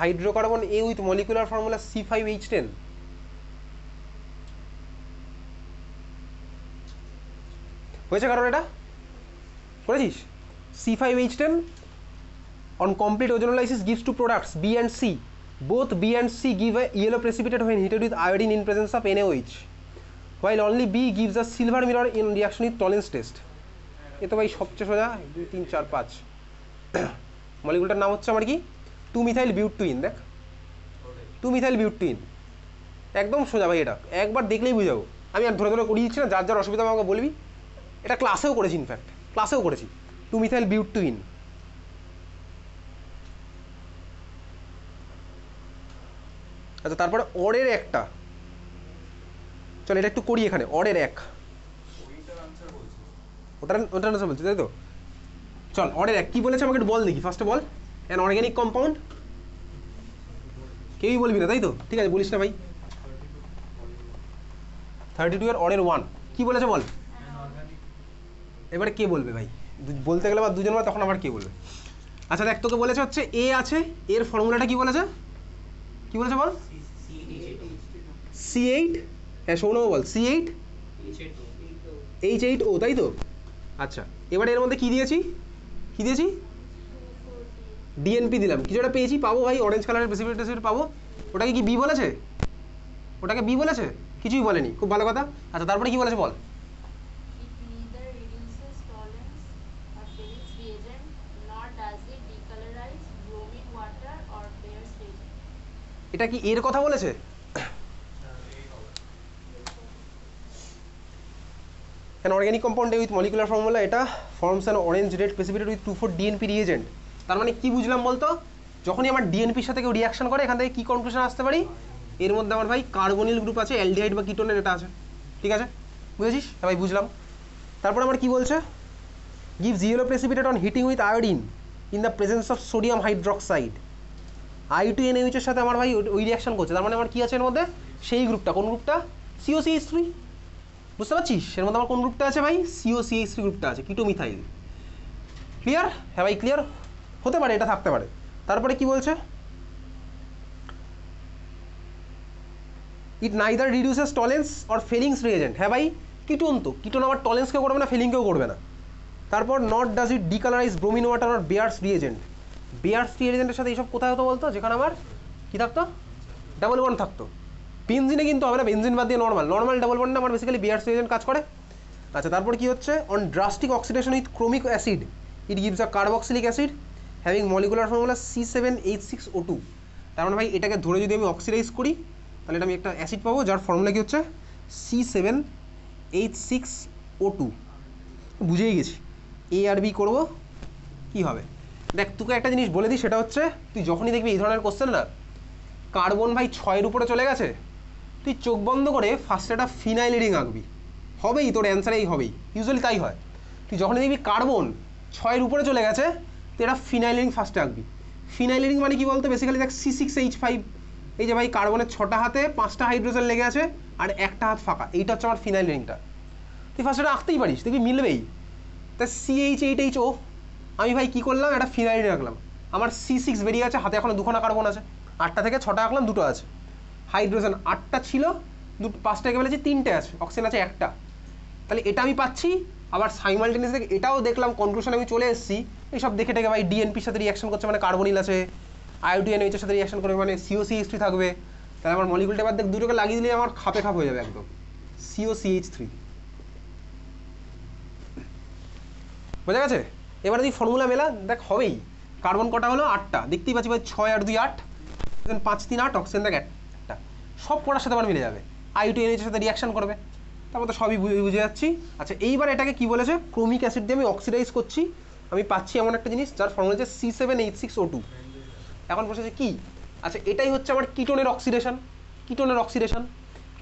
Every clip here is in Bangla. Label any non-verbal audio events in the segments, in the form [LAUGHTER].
hydrocarbon A with molecular formula C five H ten হয়েছে কারণ এটা করেছিস C five H ten on complete ozonolysis gives two products B and C both B and C give a yellow precipitated when heated with iodine in presence of NaOH while only B gives a silver mirror in reaction with Tollens test A তো ভাই সবচেয়ে সোজা দুই তিন চার পাঁচ মলিকুলটার [COUGHS] নাম হচ্ছে আমার কি টু মিথাইল বিউট টুইন দেখ টু মিথাইল টুইন একদম সোজা ভাই এটা একবার দেখলেই বুঝাবো আমি আর ধরে ধরে করিয়ে দিচ্ছি না যার যার অসুবিধা আমাকে বলবি এটা ক্লাসেও করেছি ইনফ্যাক্ট ক্লাসেও করেছি টু মিথাইল টুইন আচ্ছা তারপরে অরের একটা চলো এটা একটু করি এখানে অরের এক ওটার ওটার বলছি তাই তো চল অরের এক কী বলেছে আমাকে একটু বল দেখি ফার্স্টে বল অ্যান অর্গ্যানিক কম্পাউন্ড কেউই বলবি না তাই তো ঠিক আছে বলিস না ভাই থার্টি টু এর অর্ডার ওয়ান কী বলেছে বল এবারে কে বলবে ভাই বলতে গেলে বা দুজন বা তখন আবার কে বলবে আচ্ছা দেখ তোকে বলেছে হচ্ছে এ আছে এর ফর্মুলাটা কি বলেছে কি বলেছে বল সি এইট হ্যাঁ শোনো বল C eight H eight O তাই তো আচ্ছা এবারে এর মধ্যে কি দিয়েছি কি দিয়েছি ডিএনপি দিলাম কিছু একটা পেয়েছি পাবো ভাই অরেঞ্জ কালারের প্রেসিপিটেট টেসিপিট পাবো ওটাকে কি বি বলেছে ওটাকে বি বলেছে কিছুই বলেনি খুব ভালো কথা আচ্ছা তারপরে কি বলেছে বল এটা কি এর কথা বলেছে organic organic with molecular formula এটা forms an orange red red with two four DNP reagent তার মানে কি বুঝলাম বলতো যখনই আমার ডিএনপির সাথে কেউ রিয়াকশন করে এখান থেকে কি কনক্লুশন আসতে পারি এর মধ্যে আমার ভাই কার্বনিল গ্রুপ আছে অ্যালডিহাইড বা কিটোনের এটা আছে ঠিক আছে বুঝেছিস হ্যাঁ ভাই বুঝলাম তারপর আমার কি বলছে give yellow precipitated on heating with iodine in the presence of sodium hydroxide I two এইচের সাথে আমার ভাই ওই রিয়াকশন করছে তার মানে আমার কী আছে এর মধ্যে সেই গ্রুপটা কোন গ্রুপটা সিওসি এইচ থ্রি বুঝতে পারছিস এর মধ্যে আমার কোন গ্রুপটা আছে ভাই সিওসি এইচ থ্রি গ্রুপটা আছে কিটোমিথাইল ক্লিয়ার হ্যাঁ ভাই ক্লিয়ার হতে পারে এটা থাকতে পারে তারপরে কি বলছে it neither reduces Tollens or Fehling's reagent হ্যাঁ ভাই কিটোন তো কিটোন আবার টলেন্সকেও করবে না ফেলিংকেও করবে না তারপর not does it decolourise bromine water or Baeyer's reagent Baeyer's রিয়েজেন্টের সাথে এইসব কোথায় হতো বলতো যেখানে আমার কী থাকতো ডাবল ওয়ান থাকতো বেনজিনে কিন্তু হবে না বেনজিন বাদ দিয়ে নর্মাল নর্মাল ডাবল ওয়ানটা আমার বেসিক্যালি বিয়ার্স রিয়েজেন্ট কাজ করে আচ্ছা তারপর কি হচ্ছে on drastic oxidation with chromic acid it gives a carboxylic acid having molecular formula C seven eight six O two তার মানে ভাই এটাকে ধরে যদি আমি অক্সিডাইজ করি তাহলে এটা আমি একটা অ্যাসিড পাবো যার ফর্মুলা কি হচ্ছে C seven eight six O two বুঝেই গেছি এ আর বি করবো কী হবে দেখ তোকে একটা জিনিস বলে দিই সেটা হচ্ছে তুই যখনই দেখবি এই ধরনের কোশ্চেন না কার্বন ভাই ছয়ের উপরে চলে গেছে তুই চোখ বন্ধ করে ফার্স্ট একটা ফিনাইল রিং আঁকবি হবেই তোর অ্যান্সার এই হবেই ইউজুয়ালি তাই হয় তুই যখনই দেখবি কার্বন ছয়ের উপরে চলে গেছে তো এটা ফিনাইলিং ফার্স্টে আঁকবি ফিনাইলিং মানে কি বলতো বেসিক্যালি দেখ সি সিক্স এইচ ফাইভ এই যে ভাই কার্বনের ছটা হাতে পাঁচটা হাইড্রোজেন লেগে আছে আর একটা হাত ফাঁকা এইটা হচ্ছে আমার ফিনাইল রিংটা তুই ফার্স্ট এটা আঁকতেই পারিস দেখবি মিলবেই তা C H eight H O আমি ভাই কী করলাম একটা ফিনাইল আঁকলাম আমার সি সিক্স বেরিয়ে আছে হাতে এখনও দুখানা কার্বন আছে আটটা থেকে ছটা আঁকলাম দুটো আছে হাইড্রোজেন আটটা ছিল দুটো পাঁচটাকে বলেছি তিনটে আছে অক্সিজেন আছে একটা তাহলে এটা আমি পাচ্ছি আবার দেখে এটাও দেখলাম কনক্লুশন আমি চলে এসেছি এইসব দেখে টেকে ভাই ডিএনপির সাথে রিয়াকশন করছে মানে কার্বনিল আছে এইচের সাথে রিয়াকশন করবে মানে সিওসি এইচ থ্রি থাকবে তাহলে আমার মলিকুলটা এবার দেখ দুটোকে লাগিয়ে দিলে আমার খাপে খাপ হয়ে যাবে একদম সিওসি এইচ থ্রি বোঝা গেছে এবার যদি ফর্মুলা মেলা দেখ হবেই কার্বন কটা হলো আটটা দেখতেই পাচ্ছি ভাই ছয় আট দুই আট পাঁচ তিন আট অক্সিজেন দেখ একটা সব পড়ার সাথে আমার মিলে যাবে আইউটিএনএইচের সাথে রিয়াকশন করবে তারপর তো সবই বুঝে যাচ্ছি আচ্ছা এইবার এটাকে কি বলেছে ক্রোমিক অ্যাসিড দিয়ে আমি অক্সিডাইজ করছি আমি পাচ্ছি এমন একটা জিনিস যার ফর্মুলা হচ্ছে C seven eight six O two এখন বসেছে কি আচ্ছা এটাই হচ্ছে আমার কিটোনের অক্সিডেশন কিটোনের অক্সিডেশন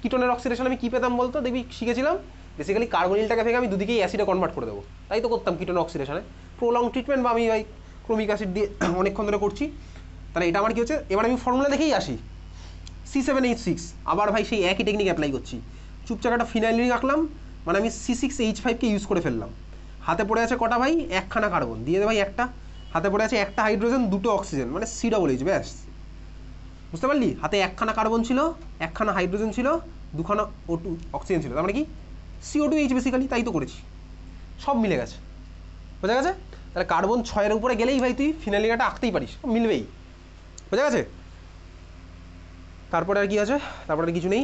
কিটোনের অক্সিডেশন আমি কী পেতাম বলতো দেখবি শিখেছিলাম বেসিক্যালি কার্বনিলটাকে ভেঙে আমি দুদিকেই অ্যাসিডে কনভার্ট করে দেবো তাই তো করতাম কিটোন অক্সিডেশনে প্রোলং ট্রিটমেন্ট বা আমি ওই ক্রোমিক অ্যাসিড দিয়ে [CLEARS THROAT] অনেকক্ষণ ধরে করছি তাহলে এটা আমার কী হচ্ছে এবার আমি ফর্মুলা দেখেই আসি সি সেভেন এইট সিক্স আবার ভাই সেই একই টেকনিক অ্যাপ্লাই করছি চুপচাপ একটা ফিনাইলিন আঁকলাম মানে আমি সি সিক্স এইচ ফাইভকে ইউজ করে ফেললাম হাতে পড়ে আছে কটা ভাই একখানা কার্বন দিয়ে দে ভাই একটা হাতে পড়ে আছে একটা হাইড্রোজেন দুটো অক্সিজেন মানে সি ডাবল এইচ ব্যাস বুঝতে পারলি হাতে একখানা কার্বন ছিল একখানা হাইড্রোজেন ছিল দুখানা ও টু অক্সিজেন ছিল তার মানে কি সিও টু এইচ বেসিক্যালি তাই তো করেছি সব মিলে গেছে বোঝা গেছে তাহলে কার্বন ছয়ের উপরে গেলেই ভাই তুই ফিনালিকাটা আঁকতেই পারিস মিলবেই বোঝা গেছে তারপরে আর কি আছে তারপরে কিছু নেই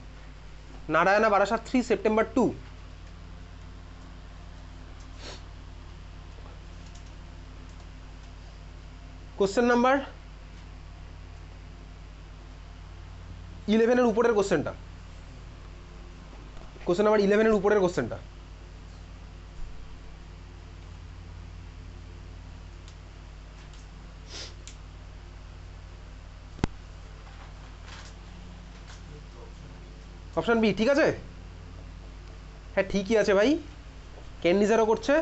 Narayana Barasat three September two question number ইলেভেনের উপরের কোশ্চেনটা কোশ্চেন নাম্বার ইলেভেনের উপরের কোশ্চেনটা অপশান বি ঠিক আছে হ্যাঁ ঠিকই আছে ভাই ক্যান্ডিজারও করছে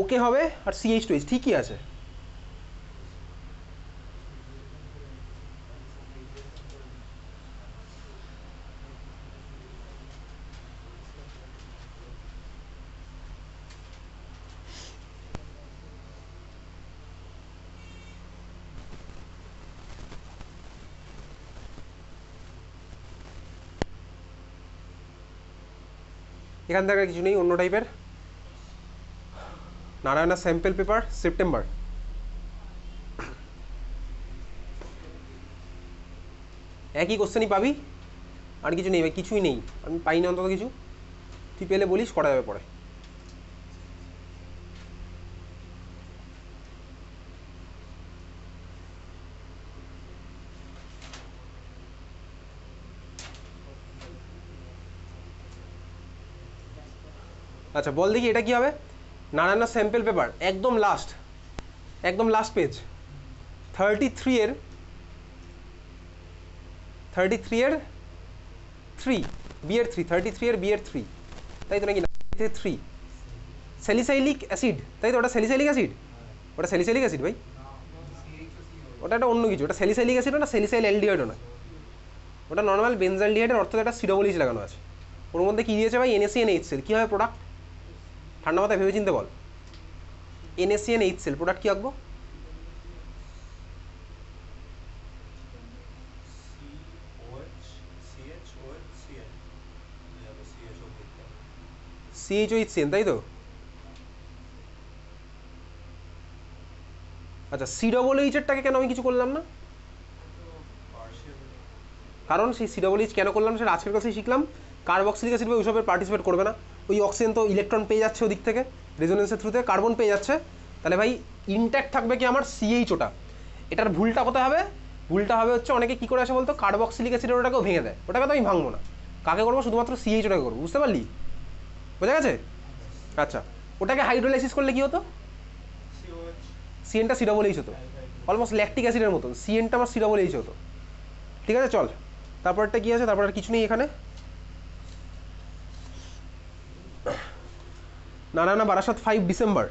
ওকে হবে আর সিএইচ টু এইচ ঠিকই আছে এখান থেকে কিছু নেই অন্য টাইপের নারায়ণা স্যাম্পেল পেপার সেপ্টেম্বর একই কোশ্চেনই পাবি আর কিছু নেই কিছুই নেই আমি পাইনি অন্তত কিছু তুই পেলে বলিস করা যাবে পরে আচ্ছা বল দেখি এটা কি হবে নারায়ণা স্যাম্পেল পেপার একদম লাস্ট একদম লাস্ট পেজ থার্টি থ্রি এর থার্টি থ্রি এর থ্রি বিয়ের থ্রি থার্টি থ্রি এর বিয়ের থ্রি তাই তো নাকি থ্রি স্যালিসাইলিক অ্যাসিড তাই তো ওটা স্যালিসাইলিক অ্যাসিড ওটা স্যালিসাইলিক অ্যাসিড ভাই ওটা একটা অন্য কিছু ওটা স্যালিসাইলিক অ্যাসিড ওটা স্যালিসাইল অ্যালডিহাইডও নয় ওটা নর্মাল বেনজালডিহাইডের অর্থাৎ একটা সিডোবলিজ লাগানো আছে ওর মধ্যে কী দিয়েছে ভাই এনএসি এনএইচসিএল কী হবে প্রোডাক্ট ঠান্ডা মাথায় ভেবে চিনতে বল এনএসিএন এইচ সেল প্রোডাক্ট কী আঁকবো সিএইচও ইচ্ছেন তাই তো আচ্ছা সি ডবল এইচেরটাকে কেন আমি কিছু করলাম না কারণ সেই সি ডবল এইচ কেন করলাম সেটা আজকের কাছেই শিখলাম কার্বক্সিলিক অ্যাসিড বা ওইসবের পার্টিসিপেট করবে না ওই অক্সিজেন তো ইলেকট্রন পেয়ে যাচ্ছে ওদিক থেকে রেজোনেন্সের থ্রুতে কার্বন পেয়ে যাচ্ছে তাহলে ভাই ইনট্যাক্ট থাকবে কি আমার সিএইচ ওটা এটার ভুলটা কোথায় হবে ভুলটা হবে হচ্ছে অনেকে কী করে আসে বলতো কার্বক্সিলিক অ্যাসিড ওটাকেও ভেঙে দেয় ওটাকে তো আমি ভাঙবো না কাকে করবো শুধুমাত্র সিএইচ ওটাকে করবো বুঝতে পারলি বোঝা গেছে আচ্ছা ওটাকে হাইড্রোলাইসিস করলে কী হতো সিএনটা সিডাবল এইচ হতো অলমোস্ট ল্যাকটিক অ্যাসিডের মতন সিএনটা আমার সিডাবল এইচ হতো ঠিক আছে চল তারপরটা কী আছে তারপর আর কিছু নেই এখানে Narayana Barasat five December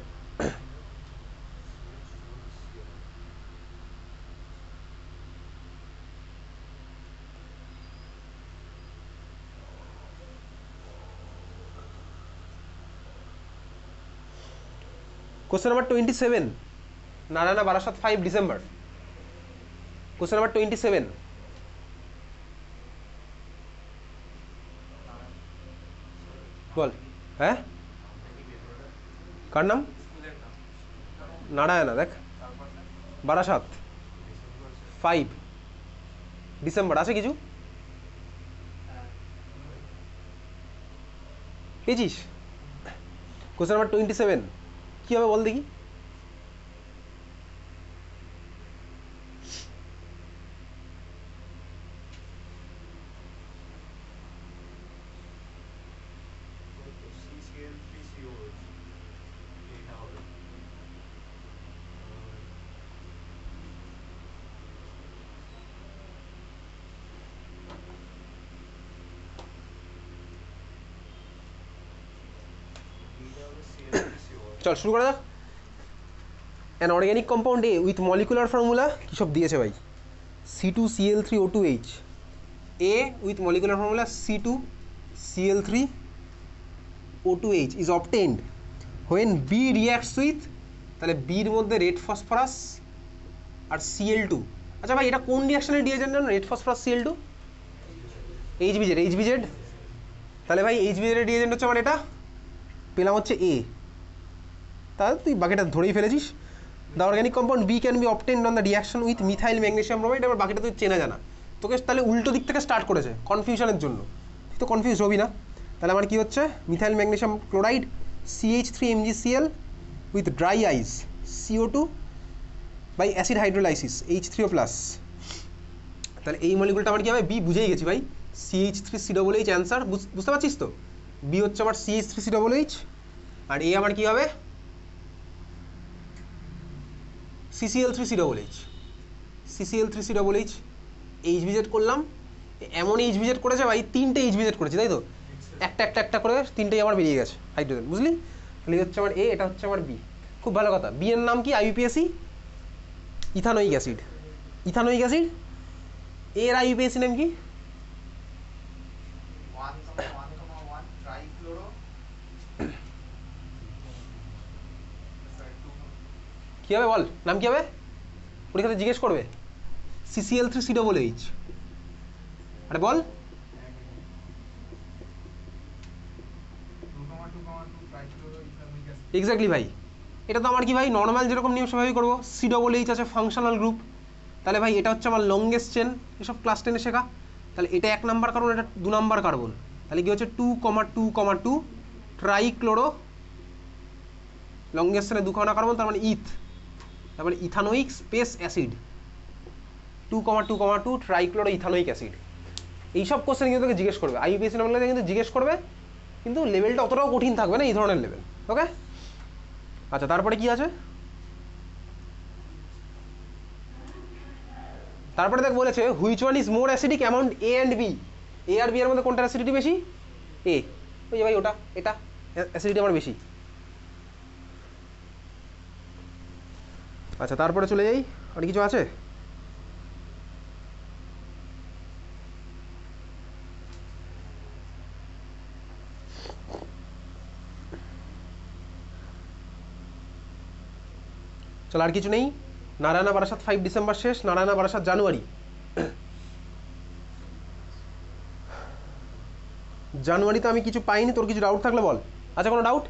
question number twenty seven Narayana Barasat five December question number twenty seven বল হ্যাঁ কার নাম নারায়ণা দেখ বারাসাত ফাইভ ডিসেম্বর আছে কিছু পেয়েছিস কোশ্চেন নাম্বার টোয়েন্টি সেভেন কী হবে বল দেখি চল শুরু করা যাক an organic compound A with molecular formula কী সব দিয়েছে ভাই C two CL three O two H A with molecular formula C two CL three O two H is obtained when B reacts with তাহলে বির মধ্যে রেড ফসফরাস আর সিএল টু আচ্ছা ভাই এটা কোন রিয়াকশানে ডিএজেন্ট জানো red phosphorus CL two H VZ H VZ তাহলে ভাই এইচ বিজেডের ডিএজেন্ট হচ্ছে আমার এটা পেলাম হচ্ছে এ তা তুই বাকিটা ধরেই ফেলেছিস the organic compound B can be obtained on the reaction with methyl magnesium bromide আবার বাকিটা তুই চেনা জানা তোকে তাহলে উল্টো দিক থেকে স্টার্ট করেছে কনফিউশনের জন্য তুই তো কনফিউজ হবি না তাহলে আমার কী হচ্ছে methyl magnesium chloride CH three M G C L with dry ice CO two by acid hydrolysis H three O plus তাহলে এই মলিকুলটা আমার কি হবে বি বুঝেই গেছি ভাই CH three C double H answer বুঝতে পারছিস তো বি হচ্ছে আমার C three C double H আর এ আমার কী হবে CCL three C double H CCL three C double H H VZ করলাম এমন এইচ ভিজেট করেছে ভাই তিনটে এইচ ভিজেট করেছে তাই তো একটা একটা একটা করে তিনটেই আমার বেরিয়ে গেছে হাইড্রোজেন বুঝলি তাহলে হচ্ছে আমার এ এটা হচ্ছে আমার বি খুব ভালো কথা বি এর নাম কি IUPAC ethanoic acid ethanoic acid এর আইউপিএসি নাম কি কী হবে বল নাম কী হবে পরীক্ষাতে জিজ্ঞেস করবে CCL three C double H আরে বল এক্স্যাক্টলি ভাই এটা তো আমার কি ভাই নর্মাল যেরকম নিয়ম সেভাবেই করবো সি ডবল এইচ আছে ফাংশনাল গ্রুপ তাহলে ভাই এটা হচ্ছে আমার লংগেস্ট চেন এসব ক্লাস টেনে শেখা তাহলে এটা এক নাম্বার কার্বন এটা দু নাম্বার কার্বন তাহলে কি হচ্ছে two comma two comma two trichloro longest চেনে দুখানা কার্বন তার মানে ইথ e তারপরে ethanoic space acid two comma two comma two trichloro ethanoic acid এইসব কোশ্চেন কিন্তু তোকে জিজ্ঞেস করবে আইবিএসসি নাম্বার কিন্তু জিজ্ঞেস করবে কিন্তু লেভেলটা অতটাও কঠিন থাকবে না এই ধরনের লেভেল ওকে আচ্ছা তারপরে কি আছে তারপরে দেখ বলেছে which one is more acidic among A and B A আর বি এর মধ্যে কোনটার অ্যাসিডিটি বেশি এ ওই ভাই ওটা এটা অ্যাসিডিটি আমার বেশি আচ্ছা তারপরে চলে যাই আর কিছু আছে চল আর কিছু নেই নারায়ণা বারাসাত ফাইভ ডিসেম্বর শেষ নারায়ণা বারাসাত জানুয়ারি জানুয়ারিতে আমি কিছু পাইনি তোর কিছু ডাউট থাকলে বল আচ্ছা কোনো ডাউট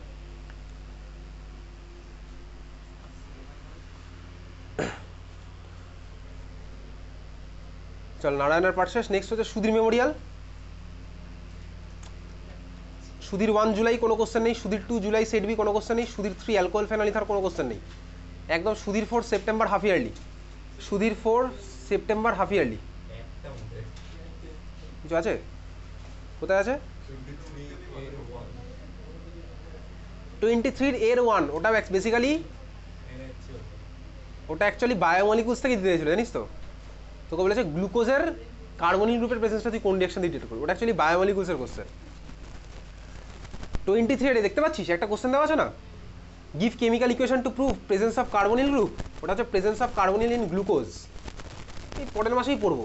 চল নারায়ণের পাঠ শেষ নেক্সট হচ্ছে Sudhir memorial Sudhir one July কোনো কোশ্চেন নেই Sudhir two July set B কোনো কোশ্চেন নেই সুধীর থ্রি অ্যালকোহল ফেনালিথার কোনো কোশ্চেন নেই একদম Sudhir four September half yearly Sudhir four September half yearly কিছু আছে কোথায় আছে টোয়েন্টি থ্রির এর ওয়ান ওটা বেসিক্যালি ওটা অ্যাকচুয়ালি বায়োমলিকুলস থেকে দিতে চাইছিল জানিস তো তোকে বলেছে গ্লুকোজের কার্বনিক গ্রুপের প্রেসেন্সটা তুই কোন রিয়াকশন দিয়ে ডিটেক্ট করবি ওটা অ্যাকচুয়ালি বায়োমলিকুলসের কোশ্চেন টোয়েন্টি থ্রি দেখতে পাচ্ছিস একটা কোশ্চেন দেওয়া আছে না give chemical equation to prove presence of carbonyl group ওটা হচ্ছে presence of carbonyl in glucose এই পরের মাসেই পড়বো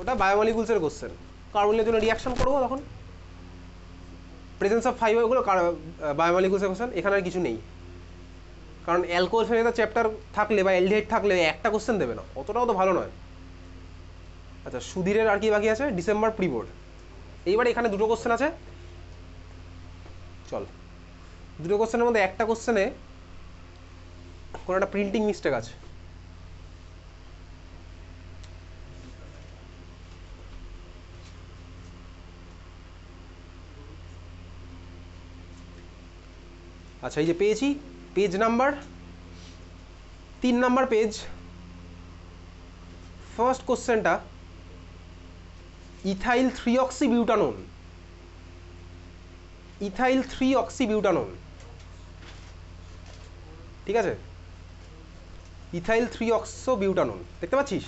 ওটা বায়োমলিকুলসের কোশ্চেন কার্বনিলের জন্য রিয়াকশন করবো তখন প্রেজেন্স অফ ফাইবার ওগুলো বায়োমলিকুলসের কোশ্চেন এখানে আর কিছু নেই কারণ অ্যালকোহল ফেমিকা চ্যাপ্টার থাকলে বা এলডিহাইড থাকলে একটা কোশ্চেন দেবে না অতটাও তো ভালো নয় আচ্ছা সুধীরের আর কি বাকি আছে ডিসেম্বর প্রি বোর্ড এইবার এখানে দুটো কোশ্চেন আছে চল দুটো কোশ্চেনের মধ্যে একটা কোশ্চেনে কোনো একটা প্রিন্টিং মিস্টেক আছে আচ্ছা এই যে পেয়েছি পেজ নাম্বার তিন নাম্বার পেজ ফার্স্ট কোশ্চেনটা ethyl three oxy butanone ethyl three oxy butanone ঠিক আছে ইথাইল থ্রি অক্সো বিউটানোন দেখতে পাচ্ছিস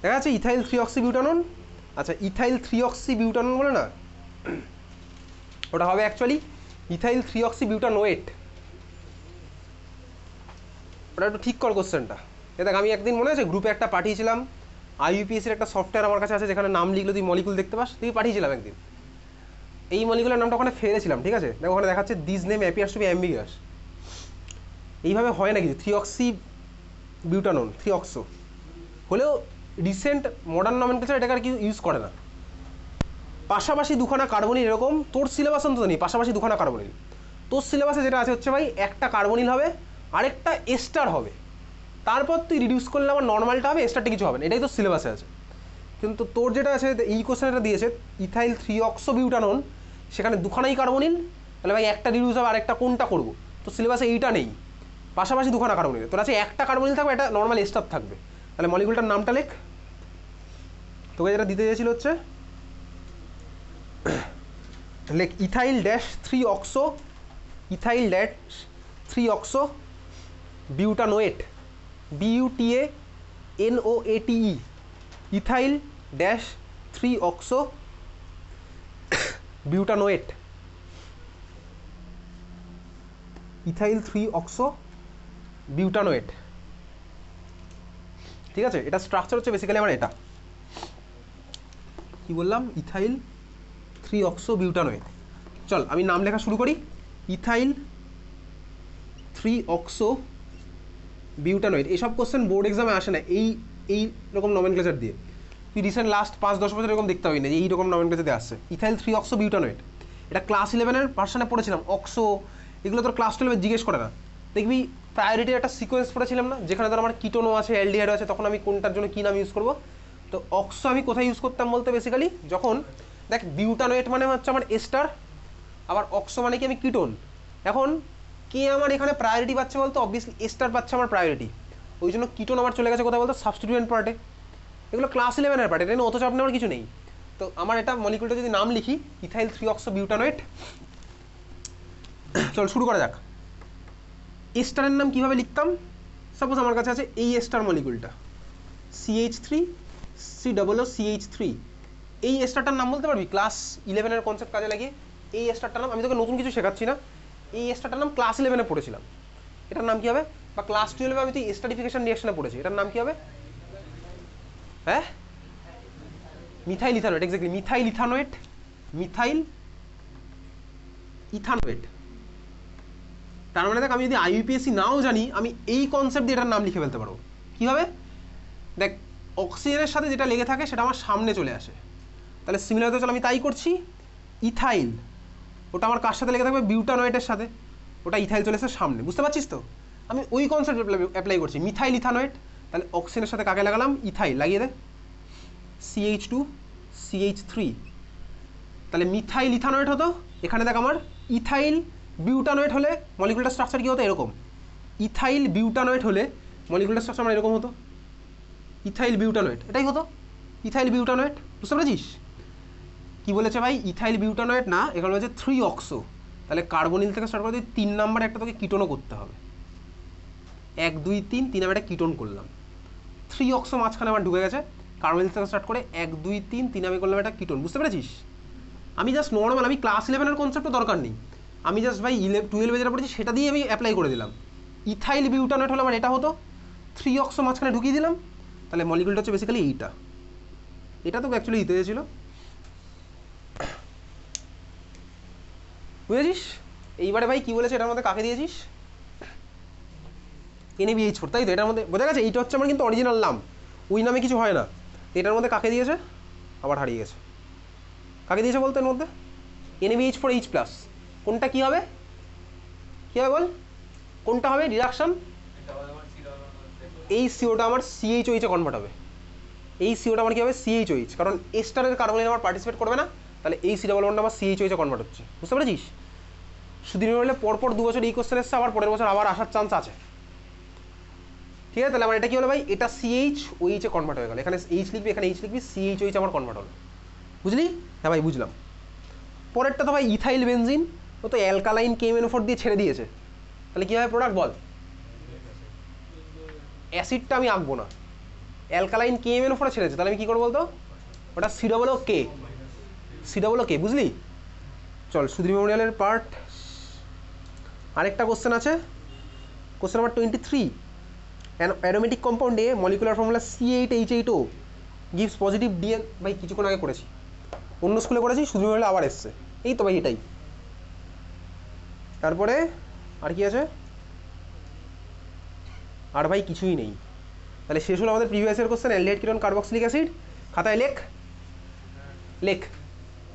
দেখা যাচ্ছে ইথাইল থ্রি অক্সি বিউটানোন আচ্ছা ইথাইল থ্রি অক্সি বিউটানোন বলে না ওটা হবে actually ethyl three oxy butane wait ওটা একটু ঠিক কর কোশ্চেনটা এ দেখ আমি একদিন মনে আছে গ্রুপে একটা পাঠিয়েছিলাম আইইউপিএসির একটা সফটওয়্যার আমার কাছে আছে যেখানে নাম লিখলে তুই মলিকুল দেখতে পাস তুই পাঠিয়েছিলাম একদিন এই মলিকুলের নামটা ওখানে ফেলেছিলাম ঠিক আছে দেখো ওখানে দেখাচ্ছে this name appears to be ambiguous এইভাবে হয় না কিছু three oxy butanone three oxo হলেও রিসেন্ট মডার্ন নমেনকেচার এটাকে আর কি ইউজ করে না পাশাপাশি দুখানা কার্বনিল এরকম তোর সিলেবাস অন্তত নেই পাশাপাশি দুখানা কার্বনিল তোর সিলেবাসে যেটা আছে হচ্ছে ভাই একটা কার্বনিল হবে আরেকটা এস্টার হবে তারপর তুই রিডিউস করলে আমার নর্মালটা হবে এস্টারটি কিছু হবে না এটাই তো সিলেবাসে আছে কিন্তু তোর যেটা আছে এই কোশ্চেনটা দিয়েছে ইথাইল থ্রি অক্সো বিউটানন সেখানে দুখানাই কার্বনিল তাহলে ভাই একটা রিডিউস হবে আরেকটা কোনটা করবো তো সিলেবাসে এইটা নেই পাশাপাশি দুখানা কার্বনিল তোর আছে একটা কার্বনিল থাকবে একটা নর্মাল এস্টার থাকবে তাহলে মলিকুলটার নামটা লেখ তোকে যেটা দিতে চেয়েছিল হচ্ছে like ethyl dash 3 oxo ethyl dash 3 oxo butanoate b u t a n o a t e ethyl dash 3 oxo butanoate ethyl three oxo butanoate ঠিক আছে এটা স্ট্রাকচার হচ্ছে বেসিক্যালি আমার এটা কি বললাম ইথাইল থ্রি অক্সো বিউটানোয়েট চল আমি নাম লেখা শুরু করি ইথাইল থ্রি অক্সো বিউটানোয়েট এসব কোশ্চেন বোর্ড এক্সামে আসে না এই এই রকম নমেনক্লেচার দিয়ে তুই রিসেন্ট লাস্ট পাঁচ দশ বছর এরকম দেখতে হবে না এই রকম নমেনক্লেচার দিয়ে আসছে ইথাইল থ্রি অক্সো বিউটানোয়েট এটা ক্লাস ইলেভেনের পার্সনে পড়েছিলাম অক্সো এগুলো তোর ক্লাস টুয়েলভে জিজ্ঞেস করে না দেখবি প্রায়োরিটির একটা সিকোয়েন্স পড়েছিলাম না যেখানে ধর আমার কিটোনো আছে এলডিআর আছে তখন আমি কোনটার জন্য কী নাম ইউজ করবো তো অক্সো আমি কোথায় ইউজ করতাম বলতে বেসিক্যালি যখন দেখ বিউটানোয়েট মানে হচ্ছে আমার এস্টার আবার অক্সো মানে কি আমি কিটোন এখন কে আমার এখানে প্রায়োরিটি পাচ্ছে বলতো অবভিয়াসলি এস্টার পাচ্ছে আমার প্রায়োরিটি ওই জন্য কিটোন আমার চলে গেছে কোথায় বলতো সাবস্টিটিউয়েন্ট পার্টে এগুলো ক্লাস ইলেভেনের পার্টে এটা অথচ অত চাপ নেওয়ার কিছু নেই তো আমার এটা মলিকুলটা যদি নাম লিখি ইথাইল থ্রি অক্সো বিউটানোয়েট চল শুরু করা যাক এস্টারের নাম কিভাবে লিখতাম সাপোজ আমার কাছে আছে এই এস্টার মলিকুলটা CH three C double O CH three এই স্টারটার নাম বলতে পারবি ক্লাস ইলেভেনের কনসেপ্ট কাজে লাগিয়ে এই স্টারটার নাম আমি তোকে নতুন কিছু শেখাচ্ছি না এই স্টারটার নাম ক্লাস ইলেভেনে পড়েছিলাম এটার নাম কী হবে বা ক্লাস টুয়েলভে আমি তুই স্টারিফিকেশন রিয়াকশনে পড়েছি এটার নাম কী হবে হ্যাঁ methyl ethanoate exactly methyl ethanoate methyl ethanoate তার মানে দেখ আমি যদি আইইউপিএসসি নাও জানি আমি এই কনসেপ্ট দিয়ে এটার নাম লিখে ফেলতে পারবো কী হবে দেখ অক্সিজেনের সাথে যেটা লেগে থাকে সেটা আমার সামনে চলে আসে তাহলে তো চলো আমি তাই করছি ইথাইল ওটা আমার কার সাথে লেগে থাকবে বিউটানয়েডের সাথে ওটা ইথাইল চলে এসে সামনে বুঝতে পারছিস তো আমি ওই কনসেপ্ট অ্যাপ্লাই করছি মিথাইল ইথানয়েড তাহলে অক্সিজেনের সাথে কাকে লাগালাম ইথাইল লাগিয়ে দে সিএইচ টু সিএইচ থ্রি তাহলে মিথাইল ইথানয়েড হতো এখানে দেখ আমার ইথাইল বিউটানয়েড হলে মলিকুলার স্ট্রাকচার কী হতো এরকম ইথাইল বিউটানয়েড হলে মলিকুলার স্ট্রাকচার আমার এরকম হতো ইথাইল বিউটানয়েড এটাই হতো ইথাইল বিউটানয়েড বুঝতে পারছিস কি বলেছে ভাই ইথাইল বিউটানোয়েট না এখানে বলেছে থ্রি অক্সো তাহলে কার্বনিল থেকে স্টার্ট করে তিন নাম্বারে একটা তোকে কিটোনও করতে হবে এক দুই তিন তিন আমি একটা করলাম থ্রি অক্সো মাঝখানে আমার ঢুকে গেছে কার্বনিল থেকে স্টার্ট করে এক দুই তিন তিন আমি করলাম একটা কিটন বুঝতে পেরেছিস আমি জাস্ট নর্মাল আমি ক্লাস ইলেভেনের কনসেপ্টও দরকার নেই আমি জাস্ট ভাই ইলেভ টুয়েলভে যেটা পড়েছি সেটা দিয়ে আমি অ্যাপ্লাই করে দিলাম ইথাইল বিউটানেট হলে আমার এটা হতো থ্রি অক্সো মাঝখানে ঢুকিয়ে দিলাম তাহলে মলিকুলটা হচ্ছে বেসিক্যালি এইটা এটা তো অ্যাকচুয়ালি দিতে চেয়েছিলো বুঝেছিস এইবারে ভাই কি বলেছে এটার মধ্যে কাকে দিয়েছিস এনএবিএইচ ফোর তাই তো এটার মধ্যে বোঝা গেছে এইটা হচ্ছে আমার কিন্তু অরিজিনাল নাম ওই নামে কিছু হয় না এটার মধ্যে কাকে দিয়েছে আবার হারিয়ে গেছে কাকে দিয়েছে বলতো এর মধ্যে এনএবিএইচ ফোর এইচ প্লাস কোনটা কি হবে কী হবে বল কোনটা হবে রিডাকশান এই সিওটা আমার সিএইচ ওইচে কনভার্ট হবে এই সিওটা আমার কী হবে সিএইচ ওইচ কারণ এস্টারের কার্বনে আমার পার্টিসিপেট করবে না তাহলে এই সিডাবল বন্ডটা আমার সিএইচ ওইচে কনভার্ট হচ্ছে বুঝতে পেরেছিস সুদিন হলে পরপর দু বছর এই কোশ্চেন এসছে আবার পরের বছর আবার আসার চান্স আছে ঠিক আছে তাহলে আমার এটা কি হলো ভাই এটা সিএইচ ওইচে কনভার্ট হয়ে গেল এখানে এইচ লিখবি এখানে এইচ লিখবি সিএইচ ওইচ আমার কনভার্ট হলো বুঝলি হ্যাঁ ভাই বুঝলাম পরেরটা তো ভাই ইথাইল বেনজিন ও তো অ্যালকালাইন কেমেন ফোর দিয়ে ছেড়ে দিয়েছে তাহলে কীভাবে হবে প্রোডাক্ট বল অ্যাসিডটা আমি আঁকবো না অ্যালকালাইন কেএমএন ফোরে ছেড়েছে তাহলে আমি কী করবো বলতো ওটা সিডবল ও কে সি ডাবল কে বুঝলি চল সুধীর মেমোরিয়ালের পার্ট আরেকটা কোশ্চেন আছে question number twenty three aromatic কম্পাউন্ডে molecular formula C eight H eight O gives positive DN ভাই কিছুক্ষণ আগে করেছি অন্য স্কুলে করেছি সুধীর মেমোরিয়াল আবার এসছে এই তো ভাই এটাই তারপরে আর কি আছে আর ভাই কিছুই নেই তাহলে শেষ হলো আমাদের previous year question aldehyde ketone carboxylic acid খাতায় লেখ লেখ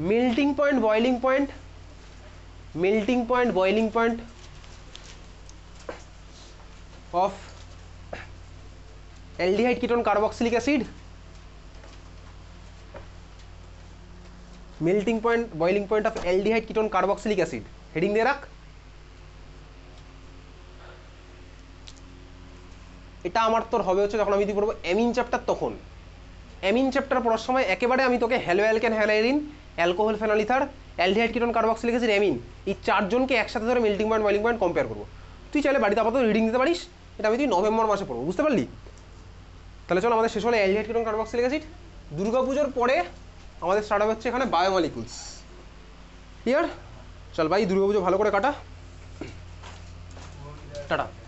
melting point boiling point melting point boiling point of aldehyde ketone carboxylic acid melting point boiling point of aldehyde ketone carboxylic acid heading দিয়ে রাখ এটা আমার তোর হবে হচ্ছে যখন আমি যদি পড়বো অ্যামিন চ্যাপ্টার তখন অ্যামিন চ্যাপ্টার পড়ার সময় একেবারে আমি তোকে haloalkane haloarene alcohol phenol ether aldehyde ketone carboxylic acid amine এই চারজনকে একসাথে ধরে melting point boiling point compare করবো তুই চাইলে বাড়িতে আপাতত রিডিং দিতে পারিস এটা আমি তুই নভেম্বর মাসে পড়বো বুঝতে পারলি তাহলে চলো আমাদের শেষ হলো অ্যালডিহাইড কিটন কার্বক্সিলিক অ্যাসিড দুর্গাপুজোর পরে আমাদের স্টার্ট হচ্ছে এখানে বায়োমলিকুলস ক্লিয়ার চল ভাই দুর্গাপুজো ভালো করে কাটা টাটা